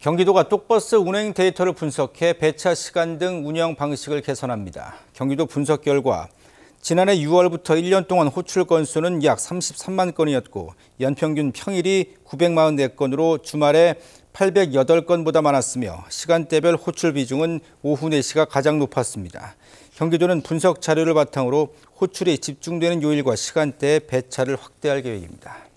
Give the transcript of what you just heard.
경기도가 똑버스 운행 데이터를 분석해 배차 시간 등 운영 방식을 개선합니다. 경기도 분석 결과 지난해 6월부터 1년 동안 호출 건수는 약 33만 건이었고 연평균 평일이 944건으로 주말에 808건보다 많았으며 시간대별 호출 비중은 오후 4시가 가장 높았습니다. 경기도는 분석 자료를 바탕으로 호출이 집중되는 요일과 시간대에 배차를 확대할 계획입니다.